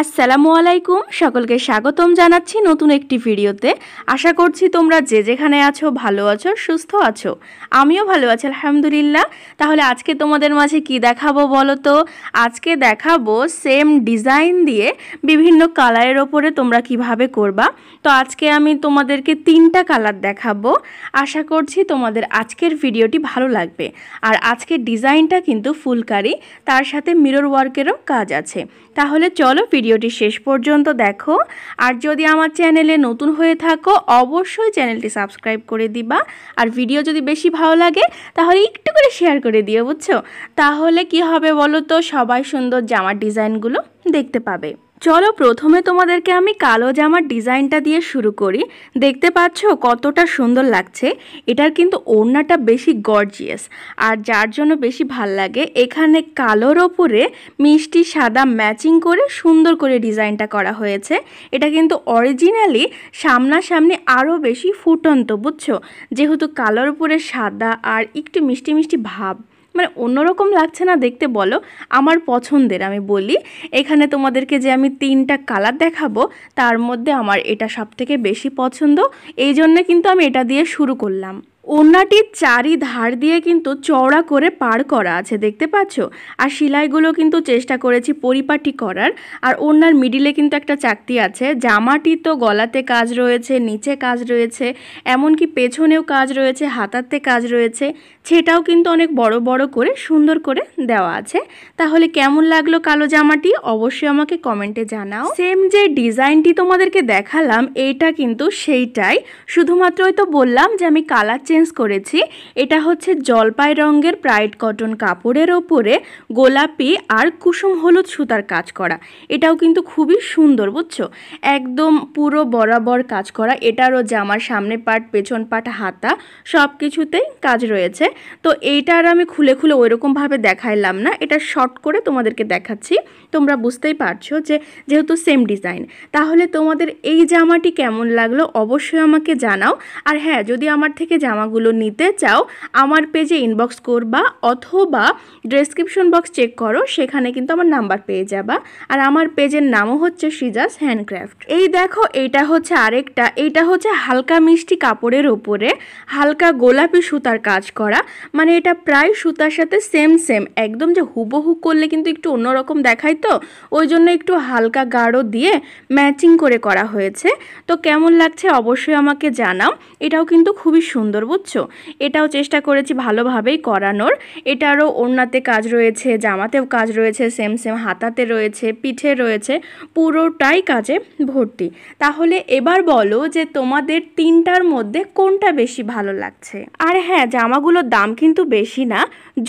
আসসালামু আলাইকুম সকলকে স্বাগতম জানাচ্ছি নতুন একটি ভিডিওতে আশা করছি তোমরা যে যেখানে আছো ভালো আছো সুস্থ আছো আমিও ভালো আছি আলহামদুলিল্লাহ তাহলে আজকে তোমাদের মাঝে কি দেখাবো বলো তো আজকে দেখাবো সেম ডিজাইন দিয়ে বিভিন্ন কালারের ওপরে তোমরা কিভাবে করবা তো আজকে আমি তোমাদেরকে তিনটা কালার দেখাবো আশা করছি তোমাদের আজকের ভিডিওটি ভালো লাগবে আর আজকের ডিজাইনটা কিন্তু ফুলকারি তার সাথে মিরর ওয়ার্কেরও কাজ আছে তাহলে চলো ভিডিও ভিডিওটি শেষ পর্যন্ত দেখো আর যদি আমার চ্যানেলে নতুন হয়ে থাকো অবশ্যই চ্যানেলটি সাবস্ক্রাইব করে দিবা আর ভিডিও যদি বেশি ভালো লাগে তাহলে একটু করে শেয়ার করে দিও বুঝছো তাহলে কি হবে বলো তো সবাই সুন্দর জামার ডিজাইনগুলো দেখতে পাবে চলো প্রথমে তোমাদেরকে আমি কালো জামার ডিজাইনটা দিয়ে শুরু করি দেখতে পাচ্ছ কতটা সুন্দর লাগছে এটার কিন্তু ওড়নাটা বেশি গর্জিয়াস আর যার জন্য বেশি ভাল লাগে এখানে কালোর ওপরে মিষ্টি সাদা ম্যাচিং করে সুন্দর করে ডিজাইনটা করা হয়েছে এটা কিন্তু অরিজিনালি সামনাসামনি আরও বেশি ফুটন্ত বুঝছো যেহেতু কালোর উপরে সাদা আর একটু মিষ্টি মিষ্টি ভাব মানে অন্যরকম লাগছে না দেখতে বলো আমার পছন্দের আমি বলি এখানে তোমাদেরকে যে আমি তিনটা কালার দেখাবো তার মধ্যে আমার এটা সবথেকে বেশি পছন্দ এই জন্যে কিন্তু আমি এটা দিয়ে শুরু করলাম ওড়নাটির চারি ধার দিয়ে কিন্তু চওড়া করে পার করা আছে দেখতে পাচ্ছ আর সেলাইগুলো কিন্তু চেষ্টা করেছি পরিপাটি করার আর ওড়নার মিডিলে কিন্তু একটা চাকতি আছে জামাটি তো গলাতে কাজ রয়েছে নিচে কাজ রয়েছে এমনকি পেছনেও কাজ রয়েছে হাতাতে কাজ রয়েছে সেটাও কিন্তু অনেক বড় বড় করে সুন্দর করে দেওয়া আছে তাহলে কেমন লাগলো কালো জামাটি অবশ্যই আমাকে কমেন্টে জানাও সেম যে ডিজাইনটি তোমাদেরকে দেখালাম এইটা কিন্তু সেইটাই শুধুমাত্র হয়তো বললাম যে আমি কালার চেঞ্জ করেছি এটা হচ্ছে জলপাই রঙের প্রাইড কটন কাপড়ের ওপরে গোলাপি আর কুসুম হলুদ সুতার কাজ করা এটাও কিন্তু খুবই সুন্দর বুঝছো একদম পুরো বরাবর কাজ করা এটারও জামার সামনে পাট পেছন পাট হাতা সব কিছুতেই কাজ রয়েছে তো এইটা আর আমি খুলে খুলে ওইরকমভাবে দেখাইলাম না এটা শর্ট করে তোমাদেরকে দেখাচ্ছি তোমরা বুঝতেই পারছো যে যেহেতু সেম ডিজাইন তাহলে তোমাদের এই জামাটি কেমন লাগলো অবশ্যই আমাকে জানাও আর হ্যাঁ যদি আমার থেকে জামা জামাগুলো নিতে চাও আমার পেজে ইনবক্স করবা অথবা ডেসক্রিপশন বক্স চেক করো সেখানে কিন্তু আমার নাম্বার পেয়ে যাবা আর আমার পেজের নামও হচ্ছে সিজাস হ্যান্ডক্রাফট এই দেখো এটা হচ্ছে আরেকটা এটা হচ্ছে হালকা মিষ্টি কাপড়ের ওপরে হালকা গোলাপি সুতার কাজ করা মানে এটা প্রায় সুতার সাথে সেম সেম একদম যে হুবহু করলে কিন্তু একটু অন্যরকম দেখায় তো ওই জন্য একটু হালকা গাঢ় দিয়ে ম্যাচিং করে করা হয়েছে তো কেমন লাগছে অবশ্যই আমাকে জানাও এটাও কিন্তু খুবই সুন্দর বুঝছো এটাও চেষ্টা করেছি ভালোভাবেই করানোর এটারও ওড়নাতে কাজ রয়েছে জামাতেও কাজ রয়েছে সেম সেম হাতাতে রয়েছে পিঠে রয়েছে পুরোটাই কাজে ভর্তি তাহলে এবার বলো যে তোমাদের তিনটার মধ্যে কোনটা বেশি ভালো লাগছে আর হ্যাঁ জামাগুলোর দাম কিন্তু বেশি না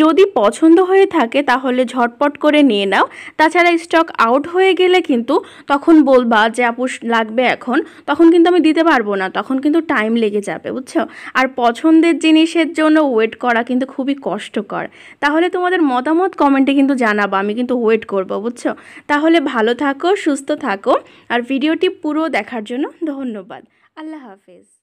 যদি পছন্দ হয়ে থাকে তাহলে ঝটপট করে নিয়ে নাও তাছাড়া স্টক আউট হয়ে গেলে কিন্তু তখন বলবা যে আপুস লাগবে এখন তখন কিন্তু আমি দিতে পারবো না তখন কিন্তু টাইম লেগে যাবে বুঝছো আর পছন্দের জিনিসের জন্য ওয়েট করা কিন্তু খুবই কষ্টকর তাহলে তোমাদের মতামত কমেন্টে কিন্তু জানাবো আমি কিন্তু ওয়েট করব বুঝছো তাহলে ভালো থাকো সুস্থ থাকো আর ভিডিওটি পুরো দেখার জন্য ধন্যবাদ আল্লাহ হাফেজ